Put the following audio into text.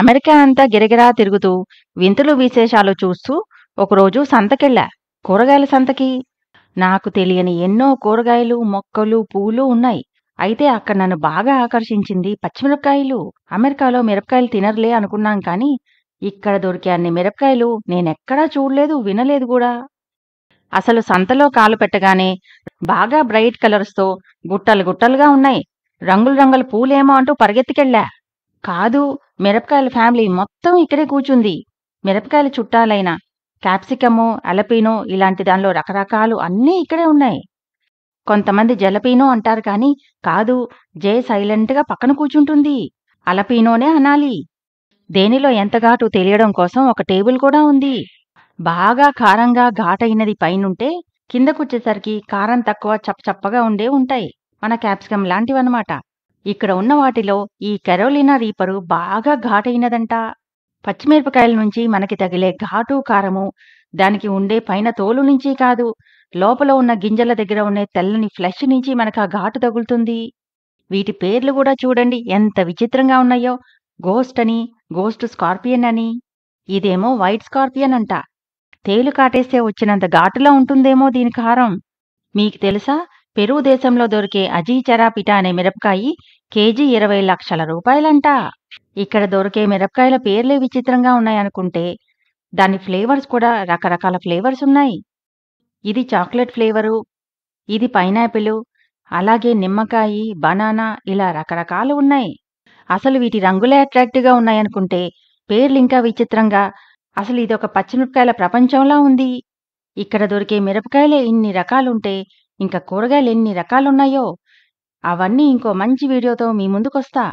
America అంతా గిరగిరా తిరుగుతూ వింతలు విశేషాలు చూస్తూ ఒకరోజు సంతకెళ్ళా కూరగాయల సంతకి నాకు తెలియని ఎన్నో కూరగాయలు మొక్కలు పూలు ఉన్నాయి అయితే అక్కడ నన్ను బాగా ఆకర్షించింది పచ్చిమిరపకాయలు అమెరికాలో మిరపకాయలు తినరులే అనుకున్నాం కాని ఇక్కడ దొరికే అన్ని మిరపకాయలు నేనెక్కడా చూడలేదు వినలేదు కూడా అసలు సంతలో కాలు పెట్టగానే బాగా బ్రైట్ కలర్స్తో గుట్టలు గుట్టలుగా ఉన్నాయి రంగులు రంగుల పూలేమో అంటూ పరిగెత్తికెళ్ళా కాదు మిరపకాయల ఫ్యామిలీ మొత్తం ఇక్కడే కూర్చుంది మిరపకాయల చుట్టాలైన క్యాప్సికమో అలపీనో ఇలాంటి దానిలో రకరకాలు అన్నీ ఇక్కడే ఉన్నాయి కొంతమంది జలపీనో అంటారు కానీ కాదు జే సైలెంట్గా పక్కన కూర్చుంటుంది అలపీనోనే అనాలి దేనిలో ఎంత ఘాటు తెలియడం కోసం ఒక టేబుల్ కూడా ఉంది బాగా కారంగా ఘాటైనది పైనుంటే కిందకొచ్చేసరికి కారం తక్కువ చప్పచప్పగా ఉండే ఉంటాయి మన క్యాప్సికం లాంటివన్నమాట ఇక్కడ ఉన్న వాటిలో ఈ కెరోలినా రీపరు బాగా ఘాటైనదంట పచ్చిమిరపకాయల నుంచి మనకి తగిలే ఘాటు కారము దానికి ఉండే పైన తోలు నుంచి కాదు లోపల ఉన్న గింజల దగ్గర ఉండే తెల్లని ఫ్లెష్ నుంచి మనకు ఆ ఘాటు తగులుతుంది వీటి పేర్లు కూడా చూడండి ఎంత విచిత్రంగా ఉన్నాయో గోస్ట్ అని గోస్ట్ స్కార్పియన్ అని ఇదేమో వైట్ స్కార్పియన్ అంట తేలు కాటేస్తే వచ్చినంత ఘాటులా ఉంటుందేమో దీని కారం మీకు తెలుసా పెరు దేశంలో దొరికే అజీచరాపిట అనే మిరపకాయి కేజీ ఇరవై లక్షల రూపాయలంట ఇక్కడ దొరికే మిరపకాయల పేర్లే విచిత్రంగా ఉన్నాయనుకుంటే దాని ఫ్లేవర్స్ కూడా రకరకాల ఫ్లేవర్స్ ఉన్నాయి ఇది చాక్లెట్ ఫ్లేవరు ఇది పైనాపిల్ అలాగే నిమ్మకాయి బనానా ఇలా రకరకాలు ఉన్నాయి అసలు వీటి రంగులే అట్రాక్టివ్గా ఉన్నాయనుకుంటే పేర్లు ఇంకా విచిత్రంగా అసలు ఇది ఒక పచ్చిమిరపకాయల ప్రపంచంలా ఉంది ఇక్కడ దొరికే మిరపకాయలే ఇన్ని రకాలుంటే ఇంకా కూరగాయలు ఎన్ని రకాలున్నాయో అవన్నీ ఇంకో మంచి వీడియోతో మీ ముందుకొస్తా